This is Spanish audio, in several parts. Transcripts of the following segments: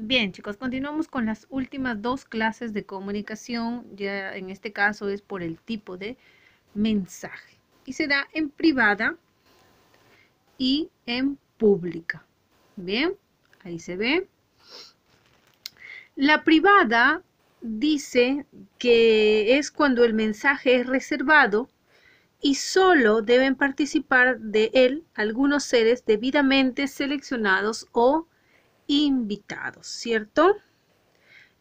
Bien, chicos, continuamos con las últimas dos clases de comunicación, ya en este caso es por el tipo de mensaje. Y se da en privada y en pública. Bien, ahí se ve. La privada dice que es cuando el mensaje es reservado y solo deben participar de él algunos seres debidamente seleccionados o invitados, ¿cierto?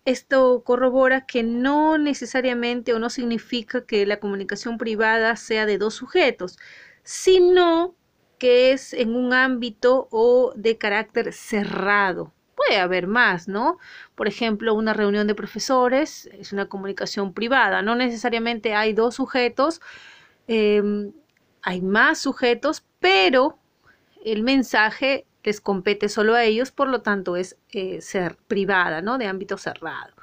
Esto corrobora que no necesariamente o no significa que la comunicación privada sea de dos sujetos, sino que es en un ámbito o de carácter cerrado. Puede haber más, ¿no? Por ejemplo, una reunión de profesores es una comunicación privada. No necesariamente hay dos sujetos, em, hay más sujetos, pero el mensaje les compete solo a ellos, por lo tanto es eh, ser privada, ¿no? De ámbito cerrado.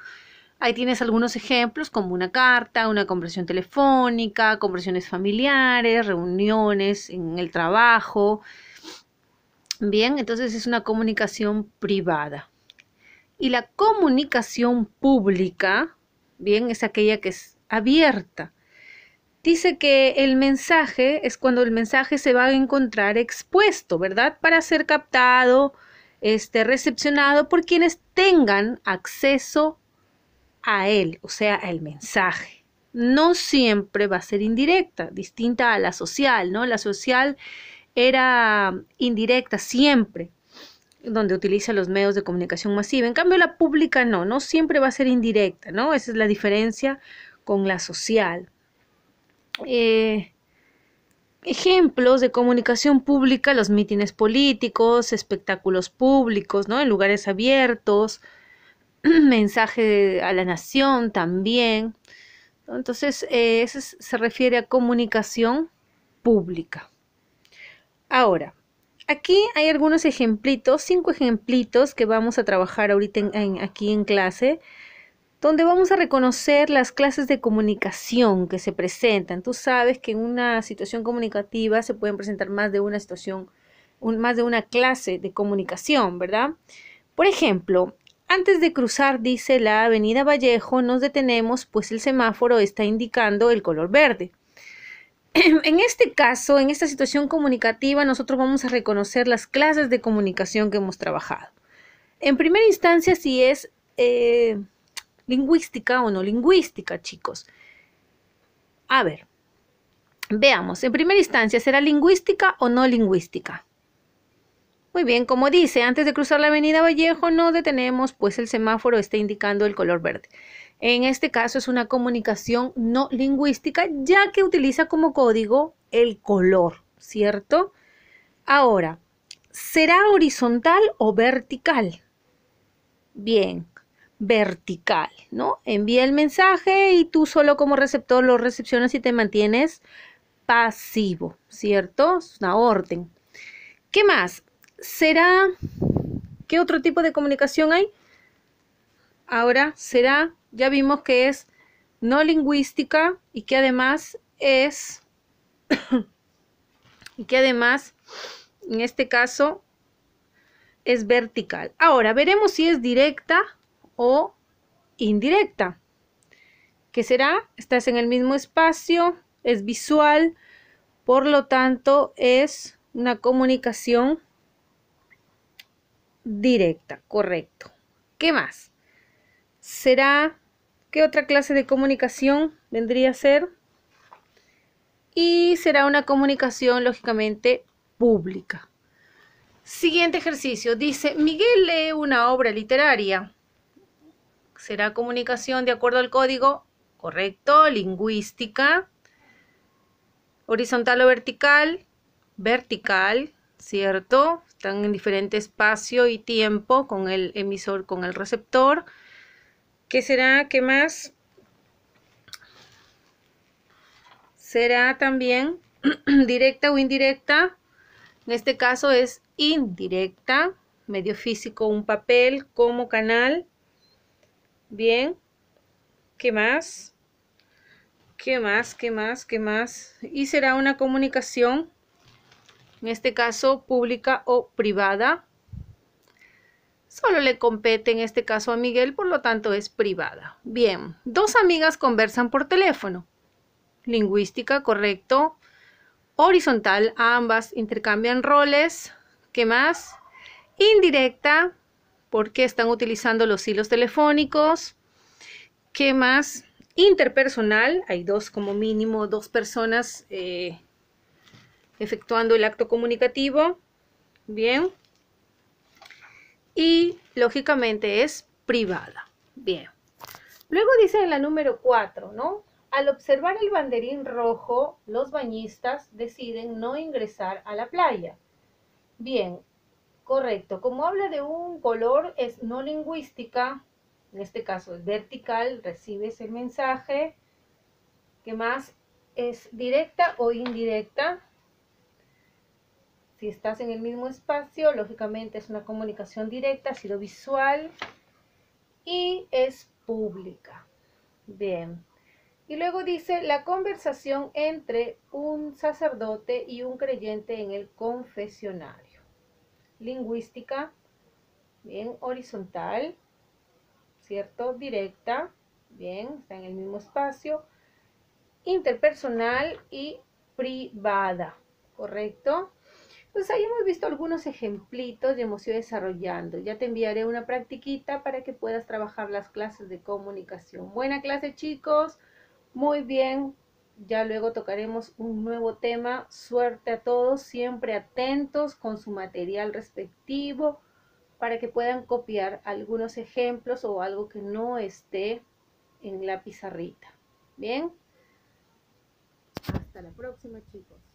Ahí tienes algunos ejemplos como una carta, una conversación telefónica, conversiones familiares, reuniones en el trabajo. Bien, entonces es una comunicación privada. Y la comunicación pública, bien, es aquella que es abierta, dice que el mensaje es cuando el mensaje se va a encontrar expuesto, ¿verdad? Para ser captado, este, recepcionado por quienes tengan acceso a él, o sea, al mensaje. No siempre va a ser indirecta, distinta a la social, ¿no? La social era indirecta siempre, donde utiliza los medios de comunicación masiva. En cambio, la pública no, no siempre va a ser indirecta, ¿no? Esa es la diferencia con la social. Eh, ejemplos de comunicación pública, los mítines políticos, espectáculos públicos, ¿no? En lugares abiertos, mensaje a la nación también. Entonces, eh, eso se refiere a comunicación pública. Ahora, aquí hay algunos ejemplitos, cinco ejemplitos que vamos a trabajar ahorita aquí en clase donde vamos a reconocer las clases de comunicación que se presentan. Tú sabes que en una situación comunicativa se pueden presentar más de una situación, más de una clase de comunicación, ¿verdad? Por ejemplo, antes de cruzar, dice la avenida Vallejo, nos detenemos pues el semáforo está indicando el color verde. En este caso, en esta situación comunicativa, nosotros vamos a reconocer las clases de comunicación que hemos trabajado. En primera instancia, si es eh, lingüística o no lingüística, chicos. A ver, veamos, en primera instancia, ¿será lingüística o no lingüística? Muy bien, como dice, antes de cruzar la avenida Vallejo no detenemos, pues el semáforo está indicando el color verde. En este caso es una comunicación no lingüística, ya que utiliza como código el color, ¿cierto? Ahora, ¿será horizontal o vertical? Bien, vertical, ¿no? Envía el mensaje y tú solo como receptor lo recepcionas y te mantienes pasivo, ¿cierto? Es una orden. ¿Qué más? ¿Será qué otro tipo de comunicación hay? Ahora será, ya vimos que es no lingüística y que además es y que además en este caso es vertical. Ahora veremos si es directa o indirecta. ¿Qué será? Estás en el mismo espacio, es visual, por lo tanto es una comunicación directa, correcto. ¿Qué más? ¿Será qué otra clase de comunicación vendría a ser? Y será una comunicación lógicamente pública. Siguiente ejercicio. Dice, Miguel lee una obra literaria será comunicación de acuerdo al código, correcto, lingüística, horizontal o vertical, vertical, ¿cierto? Están en diferente espacio y tiempo con el emisor, con el receptor. ¿Qué será? ¿Qué más? Será también directa o indirecta. En este caso es indirecta, medio físico, un papel como canal Bien. ¿Qué más? ¿Qué más? ¿Qué más? ¿Qué más? Y será una comunicación, en este caso pública o privada. Solo le compete en este caso a Miguel, por lo tanto es privada. Bien, dos amigas conversan por teléfono. Lingüística, correcto. Horizontal, ambas intercambian roles. ¿Qué más? Indirecta, por qué están utilizando los hilos telefónicos. ¿Qué más? Interpersonal, hay dos como mínimo, dos personas eh, efectuando el acto comunicativo. Bien. Y lógicamente es privada. Bien. Luego dice en la número 4, ¿no? Al observar el banderín rojo, los bañistas deciden no ingresar a la playa. Bien, Correcto, como habla de un color, es no lingüística, en este caso es vertical, recibes el mensaje. ¿Qué más? Es directa o indirecta. Si estás en el mismo espacio, lógicamente es una comunicación directa, ha sido visual y es pública. Bien. Y luego dice la conversación entre un sacerdote y un creyente en el confesional lingüística, bien horizontal, ¿cierto? Directa, bien, está en el mismo espacio, interpersonal y privada, ¿correcto? Pues ahí hemos visto algunos ejemplitos y hemos ido desarrollando. Ya te enviaré una practiquita para que puedas trabajar las clases de comunicación. Buena clase chicos, muy bien, ya luego tocaremos un nuevo tema. Suerte a todos, siempre atentos con su material respectivo para que puedan copiar algunos ejemplos o algo que no esté en la pizarrita. Bien. Hasta la próxima, chicos.